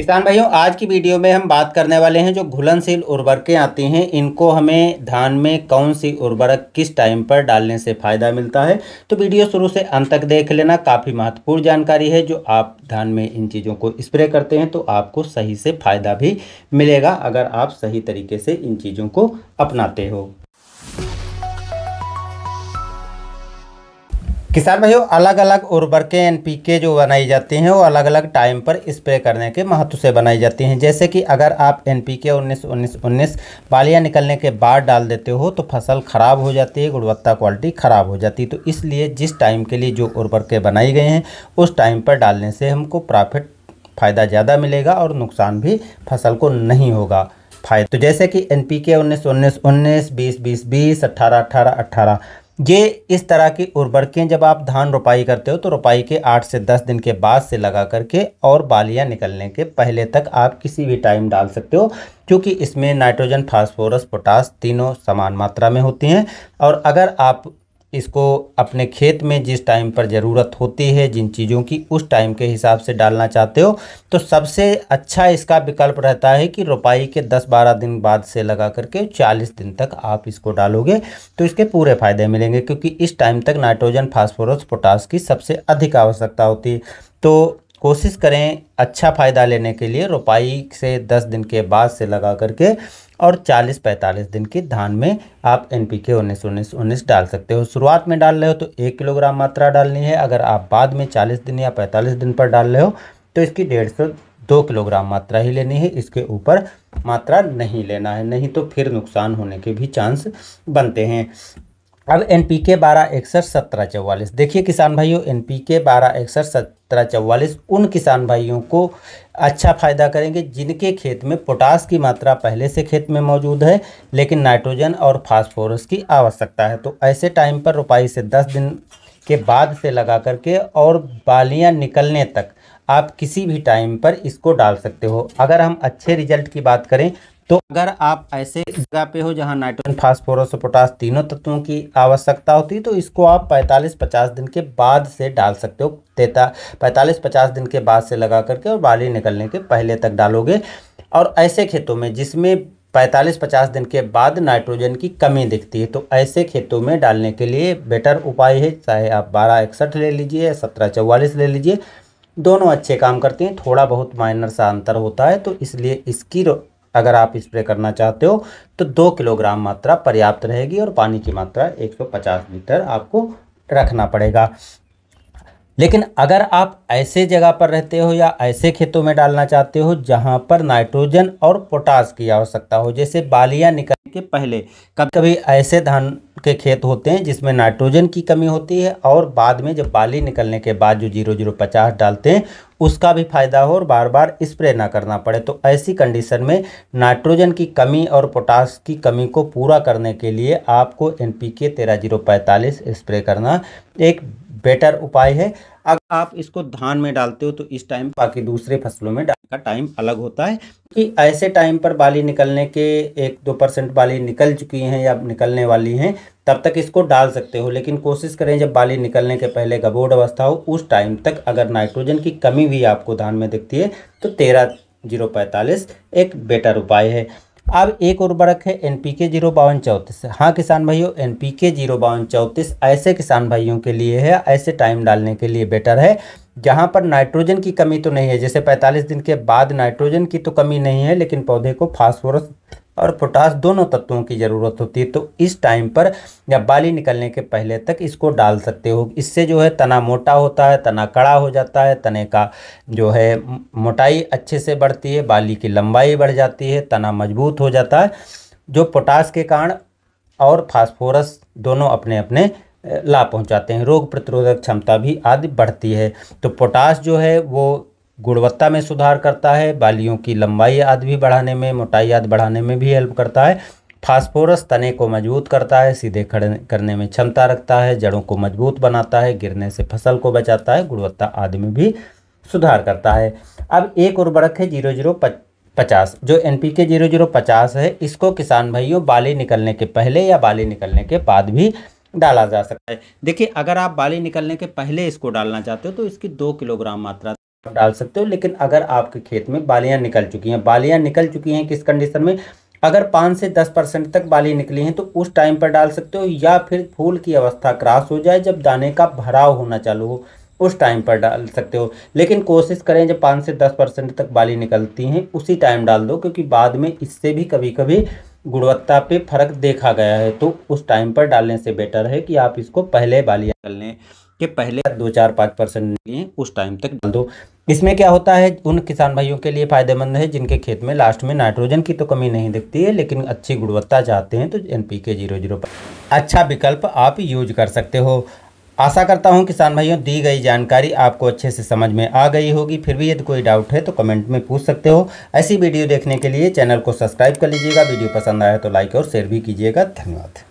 किसान भाइयों आज की वीडियो में हम बात करने वाले हैं जो घुलनशील उर्वरकें आती हैं इनको हमें धान में कौन सी उर्वरक किस टाइम पर डालने से फ़ायदा मिलता है तो वीडियो शुरू से अंत तक देख लेना काफ़ी महत्वपूर्ण जानकारी है जो आप धान में इन चीज़ों को स्प्रे करते हैं तो आपको सही से फ़ायदा भी मिलेगा अगर आप सही तरीके से इन चीज़ों को अपनाते हो किसान भाइयों अलग अलग उर्वरकें एन पी के जो बनाई जाती हैं वो अलग अलग टाइम पर स्प्रे करने के महत्व से बनाई जाती हैं जैसे कि अगर आप एन पी के उन्नीस उन्नीस उन्नीस बालियाँ निकलने के बाद डाल देते हो तो फसल ख़राब हो जाती है गुणवत्ता क्वालिटी ख़राब हो जाती है तो इसलिए जिस टाइम के लिए जो उर्वरकें बनाई गई हैं उस टाइम पर डालने से हमको प्रॉफिट फ़ायदा ज़्यादा मिलेगा और नुकसान भी फसल को नहीं होगा फायदा तो जैसे कि एन पी के उन्नीस उन्नीस उन्नीस बीस बीस बीस अट्ठारह अट्ठारह अट्ठारह ये इस तरह की उर्वरकें जब आप धान रोपाई करते हो तो रोपाई के आठ से दस दिन के बाद से लगा करके और बालियां निकलने के पहले तक आप किसी भी टाइम डाल सकते हो क्योंकि इसमें नाइट्रोजन फास्फोरस पोटास तीनों समान मात्रा में होती हैं और अगर आप इसको अपने खेत में जिस टाइम पर ज़रूरत होती है जिन चीज़ों की उस टाइम के हिसाब से डालना चाहते हो तो सबसे अच्छा इसका विकल्प रहता है कि रोपाई के 10-12 दिन बाद से लगा करके 40 दिन तक आप इसको डालोगे तो इसके पूरे फ़ायदे मिलेंगे क्योंकि इस टाइम तक नाइट्रोजन फास्फोरस पोटास की सबसे अधिक आवश्यकता होती है तो कोशिश करें अच्छा फ़ायदा लेने के लिए रोपाई से 10 दिन के बाद से लगा करके और 40-45 दिन के धान में आप एन पी के उन्नीस उन्नीस उन्नीस डाल सकते हो शुरुआत में डाल रहे हो तो एक किलोग्राम मात्रा डालनी है अगर आप बाद में 40 दिन या 45 दिन पर डाल रहे हो तो इसकी डेढ़ सौ दो किलोग्राम मात्रा ही लेनी है इसके ऊपर मात्रा नहीं लेना है नहीं तो फिर नुकसान होने के भी चांस बनते हैं अब एन पी के बारह इकसठ सत्रह चौवालीस देखिए किसान भाइयों एन पी के बारह इकसठ सत्रह चौवालीस उन किसान भाइयों को अच्छा फ़ायदा करेंगे जिनके खेत में पोटास की मात्रा पहले से खेत में मौजूद है लेकिन नाइट्रोजन और फास्फोरस की आवश्यकता है तो ऐसे टाइम पर रुपाई से दस दिन के बाद से लगा करके और बालियां निकलने तक आप किसी भी टाइम पर इसको डाल सकते हो अगर हम अच्छे रिजल्ट की बात करें तो अगर आप ऐसे जगह पे हो जहाँ नाइट्रोजन फास्फोरस और पोटास तीनों तत्वों की आवश्यकता होती है तो इसको आप 45-50 दिन के बाद से डाल सकते हो तेता 45-50 दिन के बाद से लगा करके और बाली निकलने के पहले तक डालोगे और ऐसे खेतों में जिसमें 45-50 दिन के बाद नाइट्रोजन की कमी दिखती है तो ऐसे खेतों में डालने के लिए बेटर उपाय है चाहे आप बारह इकसठ ले लीजिए या सत्रह चौवालीस ले लीजिए दोनों अच्छे काम करते हैं थोड़ा बहुत माइनर सा अंतर होता है तो इसलिए इसकी अगर आप स्प्रे करना चाहते हो तो दो किलोग्राम मात्रा पर्याप्त रहेगी और पानी की मात्रा 150 लीटर आपको रखना पड़ेगा लेकिन अगर आप ऐसे जगह पर रहते हो या ऐसे खेतों में डालना चाहते हो जहां पर नाइट्रोजन और पोटास की आवश्यकता हो जैसे बालियाँ निकल के पहले कभी कभी ऐसे धान के खेत होते हैं जिसमें नाइट्रोजन की कमी होती है और बाद में जब बाली निकलने के बाद जो जीरो जीरो पचास डालते हैं उसका भी फायदा हो और बार बार स्प्रे ना करना पड़े तो ऐसी कंडीशन में नाइट्रोजन की कमी और पोटास की कमी को पूरा करने के लिए आपको एन पी के तेरह जीरो पैंतालीस स्प्रे करना एक बेटर उपाय है अगर आप इसको धान में डालते हो तो इस टाइम बाकी दूसरे फसलों में डालने का टाइम अलग होता है कि ऐसे टाइम पर बाली निकलने के एक दो परसेंट बाली निकल चुकी हैं या निकलने वाली हैं तब तक इसको डाल सकते हो लेकिन कोशिश करें जब बाली निकलने के पहले गबोड अवस्था हो उस टाइम तक अगर नाइट्रोजन की कमी भी आपको धान में दिखती है तो तेरह जीरो पैंतालीस एक बेटर उपाय है अब एक उर्वरक है एन पी के जीरो बावन चौंतीस हाँ किसान भाइयों एन पी के जीरो बावन चौंतीस ऐसे किसान भाइयों के लिए है ऐसे टाइम डालने के लिए बेटर है जहाँ पर नाइट्रोजन की कमी तो नहीं है जैसे 45 दिन के बाद नाइट्रोजन की तो कमी नहीं है लेकिन पौधे को फास्फोरस और पोटास दोनों तत्वों की ज़रूरत होती है तो इस टाइम पर या बाली निकलने के पहले तक इसको डाल सकते हो इससे जो है तना मोटा होता है तना कड़ा हो जाता है तने का जो है मोटाई अच्छे से बढ़ती है बाली की लंबाई बढ़ जाती है तना मजबूत हो जाता है जो पोटास के कारण और फास्फोरस दोनों अपने अपने ला पहुंचाते हैं रोग प्रतिरोधक क्षमता भी आदि बढ़ती है तो पोटास जो है वो गुणवत्ता में सुधार करता है बालियों की लंबाई आदि भी बढ़ाने में मोटाई आदि बढ़ाने में भी हेल्प करता है फास्फोरस तने को मजबूत करता है सीधे खड़े करने में क्षमता रखता है जड़ों को मजबूत बनाता है गिरने से फसल को बचाता है गुणवत्ता आदि में भी सुधार करता है अब एक उर्वरक है जीरो जीरो पचास जो N P K zero zero पचास है इसको किसान भाइयों बाली निकलने के पहले या बाली निकलने के बाद भी डाला जा सकता है देखिए अगर आप बाली निकलने के पहले इसको डालना चाहते हो तो इसकी दो किलोग्राम मात्रा डाल सकते हो लेकिन अगर आपके खेत में बालियां निकल चुकी हैं बालियां निकल चुकी हैं किस कंडीशन में अगर पाँच से दस परसेंट तक बाली निकली हैं तो उस टाइम पर डाल सकते हो या फिर फूल की अवस्था क्रास हो जाए जब दाने का भराव होना चालू हो उस टाइम पर डाल सकते हो लेकिन कोशिश करें जब पाँच से दस परसेंट तक बाली निकलती हैं उसी टाइम डाल दो क्योंकि बाद में इससे भी कभी कभी गुणवत्ता पे फर्क देखा गया है तो उस टाइम पर डालने से बेटर है कि आप इसको पहले बालियाँ डाल लें के पहले दो चार पाँच परसेंट लिए उस टाइम तक डाल दो इसमें क्या होता है उन किसान भाइयों के लिए फ़ायदेमंद है जिनके खेत में लास्ट में नाइट्रोजन की तो कमी नहीं दिखती है लेकिन अच्छी गुणवत्ता चाहते हैं तो N P K zero zero पर अच्छा विकल्प आप यूज कर सकते हो आशा करता हूं किसान भाइयों दी गई जानकारी आपको अच्छे से समझ में आ गई होगी फिर भी यदि कोई डाउट है तो कमेंट में पूछ सकते हो ऐसी वीडियो देखने के लिए चैनल को सब्सक्राइब कर लीजिएगा वीडियो पसंद आया तो लाइक और शेयर भी कीजिएगा धन्यवाद